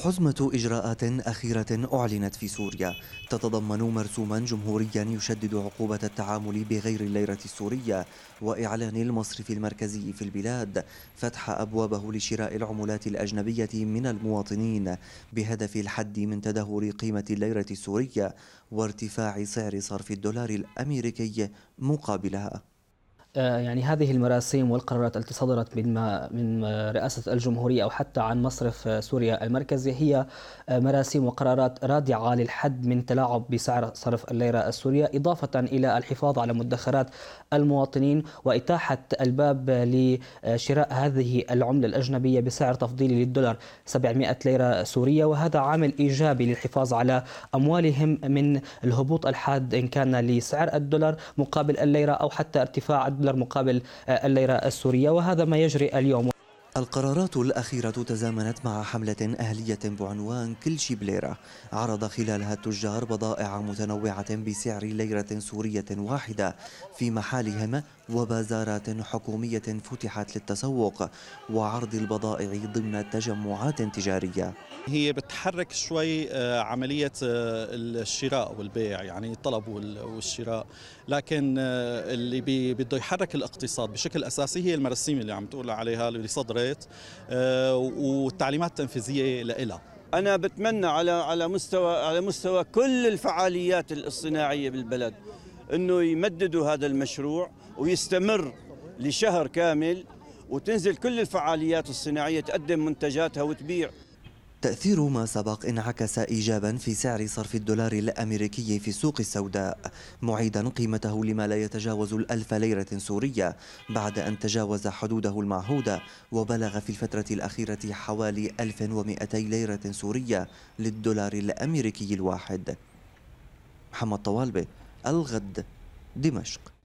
حزمة إجراءات أخيرة أعلنت في سوريا تتضمن مرسوما جمهوريا يشدد عقوبة التعامل بغير الليرة السورية وإعلان المصرف المركزي في البلاد فتح أبوابه لشراء العملات الأجنبية من المواطنين بهدف الحد من تدهور قيمة الليرة السورية وارتفاع سعر صرف الدولار الأمريكي مقابلها آه، يعني هذه المراسيم والقرارات التي صدرت من من رئاسة الجمهورية أو حتى عن مصرف آه، سوريا المركزي هي آه، مراسيم وقرارات رادعة للحد من تلاعب بسعر صرف الليرة السورية إضافة إلى الحفاظ على مدخرات المواطنين وإتاحة الباب لشراء هذه العملة الأجنبية بسعر تفضيلي للدولار 700 ليرة سورية وهذا عامل إيجابي للحفاظ على أموالهم من الهبوط الحاد إن كان لسعر الدولار مقابل الليرة أو حتى ارتفاع الدولار دولار مقابل آه، الليرة السورية وهذا ما يجري اليوم القرارات الأخيرة تزامنت مع حملة أهلية بعنوان كل شي بليرة عرض خلالها التجار بضائع متنوعة بسعر ليرة سورية واحدة في محالهم وبازارات حكومية فتحت للتسوق وعرض البضائع ضمن تجمعات تجارية هي بتحرك شوي آه، عملية آه، الشراء والبيع يعني الطلب والشراء لكن آه، اللي بده يحرك الاقتصاد بشكل أساسي هي المراسيم اللي عم تقول عليها اللي صدرت الوقت آه، والتعليمات التنفيذيه لها انا بتمنى على على مستوى على مستوى كل الفعاليات الصناعيه بالبلد انه يمددوا هذا المشروع ويستمر لشهر كامل وتنزل كل الفعاليات الصناعيه تقدم منتجاتها وتبيع تأثير ما سبق انعكس إيجابا في سعر صرف الدولار الأمريكي في السوق السوداء معيدا قيمته لما لا يتجاوز الألف ليرة سورية بعد أن تجاوز حدوده المعهودة وبلغ في الفترة الأخيرة حوالي 1200 ليرة سورية للدولار الأمريكي الواحد محمد طوالبة الغد دمشق